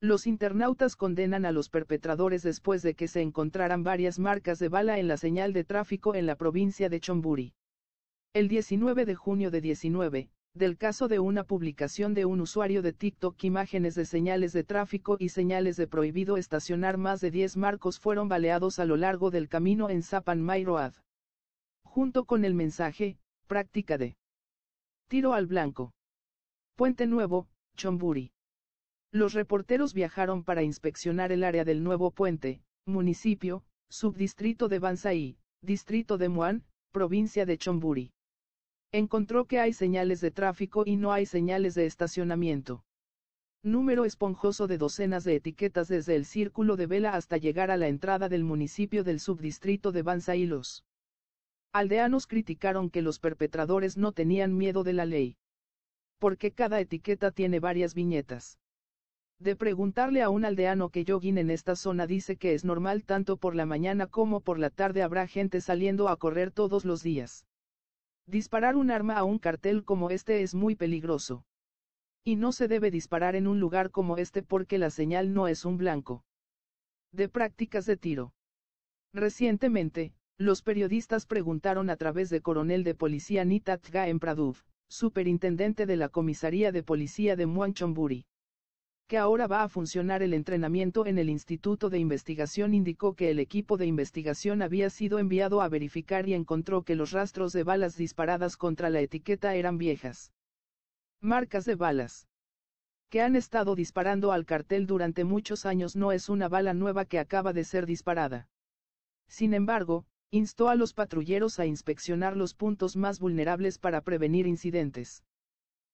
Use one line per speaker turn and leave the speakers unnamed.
Los internautas condenan a los perpetradores después de que se encontraran varias marcas de bala en la señal de tráfico en la provincia de Chomburi. El 19 de junio de 19, del caso de una publicación de un usuario de TikTok imágenes de señales de tráfico y señales de prohibido estacionar más de 10 marcos fueron baleados a lo largo del camino en Zapan Mairoad. Junto con el mensaje, práctica de tiro al blanco. Puente Nuevo, Chomburi. Los reporteros viajaron para inspeccionar el área del nuevo puente, municipio, subdistrito de Banzaí, distrito de Muan, provincia de Chomburi. Encontró que hay señales de tráfico y no hay señales de estacionamiento. Número esponjoso de docenas de etiquetas desde el círculo de vela hasta llegar a la entrada del municipio del subdistrito de Bansai Los aldeanos criticaron que los perpetradores no tenían miedo de la ley. Porque cada etiqueta tiene varias viñetas. De preguntarle a un aldeano que jogging en esta zona dice que es normal tanto por la mañana como por la tarde habrá gente saliendo a correr todos los días. Disparar un arma a un cartel como este es muy peligroso. Y no se debe disparar en un lugar como este porque la señal no es un blanco. De prácticas de tiro. Recientemente, los periodistas preguntaron a través de coronel de policía Nitat en Praduv, superintendente de la comisaría de policía de Muanchomburi que ahora va a funcionar el entrenamiento en el Instituto de Investigación indicó que el equipo de investigación había sido enviado a verificar y encontró que los rastros de balas disparadas contra la etiqueta eran viejas. Marcas de balas. Que han estado disparando al cartel durante muchos años no es una bala nueva que acaba de ser disparada. Sin embargo, instó a los patrulleros a inspeccionar los puntos más vulnerables para prevenir incidentes.